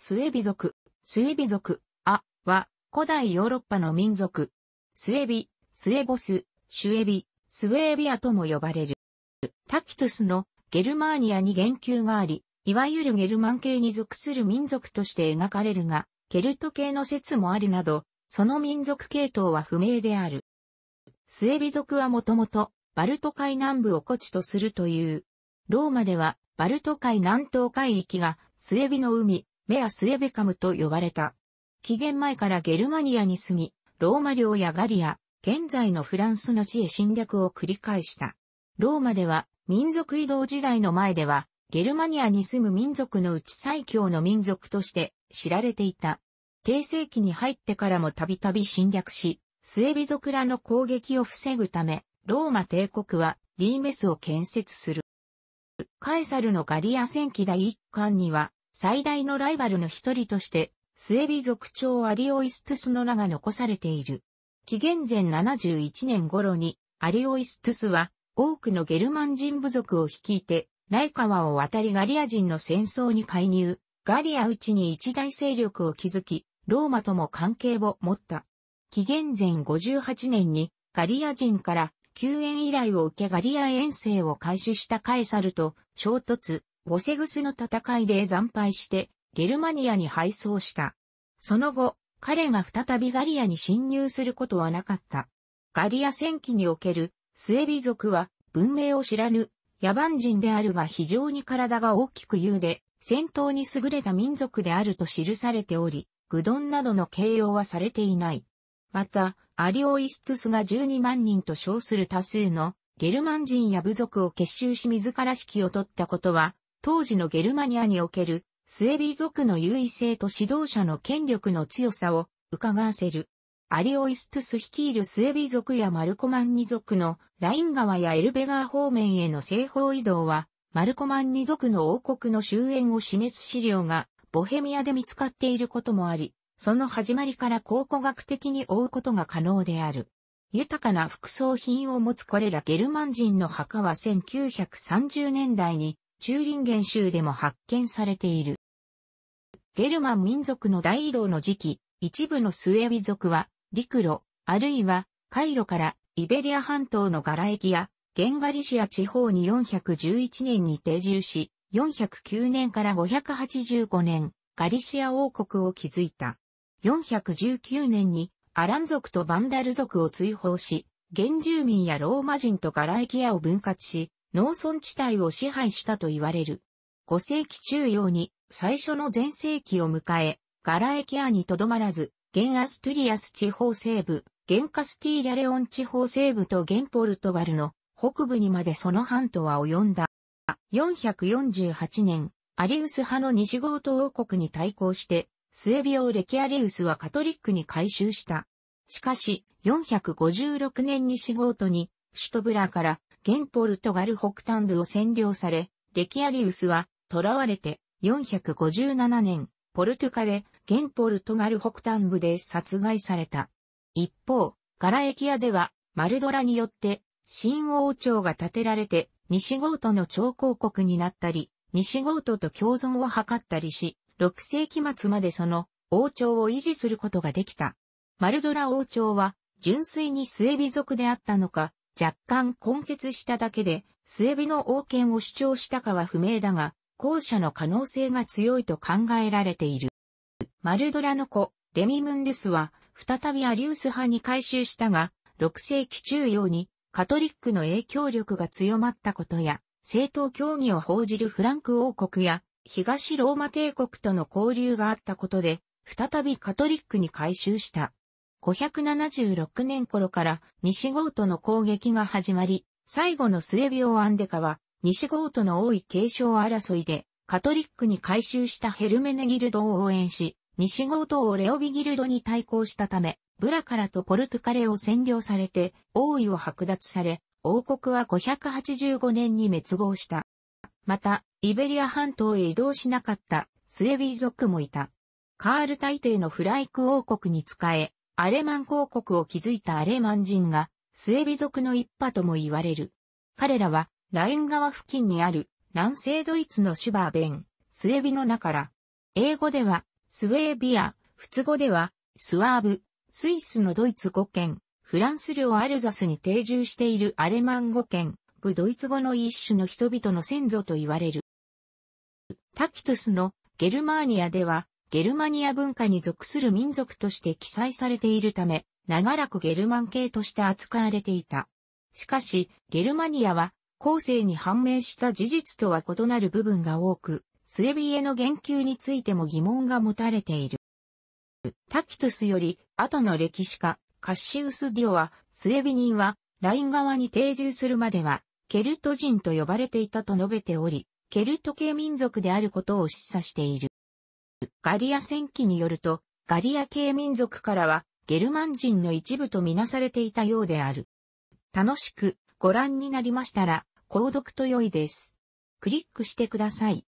スエビ族。スエビ族、ア、は、古代ヨーロッパの民族。スエビ、スエボス、シュエビ、スウェービアとも呼ばれる。タキトスのゲルマーニアに言及があり、いわゆるゲルマン系に属する民族として描かれるが、ケルト系の説もあるなど、その民族系統は不明である。スエビ族はもともと、バルト海南部を古地とするという。ローマでは、バルト海南東海域が、スエビの海、メアスエベカムと呼ばれた。紀元前からゲルマニアに住み、ローマ領やガリア、現在のフランスの地へ侵略を繰り返した。ローマでは、民族移動時代の前では、ゲルマニアに住む民族のうち最強の民族として知られていた。帝世紀に入ってからもたびたび侵略し、スエビ族らの攻撃を防ぐため、ローマ帝国はリーメスを建設する。カエサルのガリア戦記第1巻には、最大のライバルの一人として、スエビ族長アリオイストゥスの名が残されている。紀元前71年頃に、アリオイストゥスは、多くのゲルマン人部族を率いて、ライカワを渡りガリア人の戦争に介入、ガリアうちに一大勢力を築き、ローマとも関係を持った。紀元前58年に、ガリア人から救援依頼を受けガリア遠征を開始したカエサルと衝突、ボセグスの戦いで惨敗して、ゲルマニアに敗走した。その後、彼が再びガリアに侵入することはなかった。ガリア戦記におけるスエビ族は文明を知らぬ野蛮人であるが非常に体が大きく優で戦闘に優れた民族であると記されており、グドンなどの形容はされていない。また、アリオイストゥスが12万人と称する多数のゲルマン人や部族を結集し自ら指揮を取ったことは当時のゲルマニアにおけるスエビ族の優位性と指導者の権力の強さを伺わせる。アリオイストゥス率いるスエビ族やマルコマンニ族のライン川やエルベガー方面への西方移動は、マルコマンニ族の王国の終焉を示す資料がボヘミアで見つかっていることもあり、その始まりから考古学的に追うことが可能である。豊かな副葬品を持つこれらゲルマン人の墓は1930年代にチューリンゲン州でも発見されている。ゲルマン民族の大移動の時期、一部のスウェビ族は陸路、あるいは海路からイベリア半島のガラエキア、ゲンガリシア地方に411年に定住し、409年から585年、ガリシア王国を築いた。419年にアラン族とバンダル族を追放し、原住民やローマ人とガラエキアを分割し、農村地帯を支配したと言われる。5世紀中央に最初の前世紀を迎え、ガラエキアにとどまらず、現アストゥリアス地方西部、現カスティーラレオン地方西部と現ポルトガルの北部にまでその半島は及んだ。448年、アリウス派の西ゴート王国に対抗して、スエビオ・レキアリウスはカトリックに改宗した。しかし、456年西ゴートに、ュトブラから現ポルトガル北端部を占領され、レキアリウスは囚われて457年、ポルトカレ、現ポルトガル北端部で殺害された。一方、ガラエキアではマルドラによって新王朝が建てられて西ゴートの超広国になったり、西ゴートと共存を図ったりし、6世紀末までその王朝を維持することができた。マルドラ王朝は純粋にスエビ族であったのか、若干根結しただけで、末尾の王権を主張したかは不明だが、後者の可能性が強いと考えられている。マルドラの子、レミムンデスは、再びアリウス派に改収したが、6世紀中央に、カトリックの影響力が強まったことや、政党協議を報じるフランク王国や、東ローマ帝国との交流があったことで、再びカトリックに改修した。576年頃から西ゴートの攻撃が始まり、最後の末病アンデカは西ゴートの多い継承争いでカトリックに改修したヘルメネギルドを応援し、西ゴートをレオビギルドに対抗したため、ブラカラとポルトカレを占領されて王位を剥奪され、王国は585年に滅亡した。また、イベリア半島へ移動しなかったスエビー族もいた。カール大帝のフライク王国に仕え、アレマン公国を築いたアレマン人が、スエビ族の一派とも言われる。彼らは、ライン川付近にある、南西ドイツのシュバーベン、スエビの中から、英語では、スウェービア、仏語では、スワーブ、スイスのドイツ語圏、フランス領アルザスに定住しているアレマン語圏、部ドイツ語の一種の人々の先祖と言われる。タキトゥスのゲルマーニアでは、ゲルマニア文化に属する民族として記載されているため、長らくゲルマン系として扱われていた。しかし、ゲルマニアは、後世に判明した事実とは異なる部分が多く、スエビエの言及についても疑問が持たれている。タキトゥスより後の歴史家、カッシウス・ディオは、スエビ人は、ライン側に定住するまでは、ケルト人と呼ばれていたと述べており、ケルト系民族であることを示唆している。ガリア戦記によると、ガリア系民族からは、ゲルマン人の一部とみなされていたようである。楽しくご覧になりましたら、購読と良いです。クリックしてください。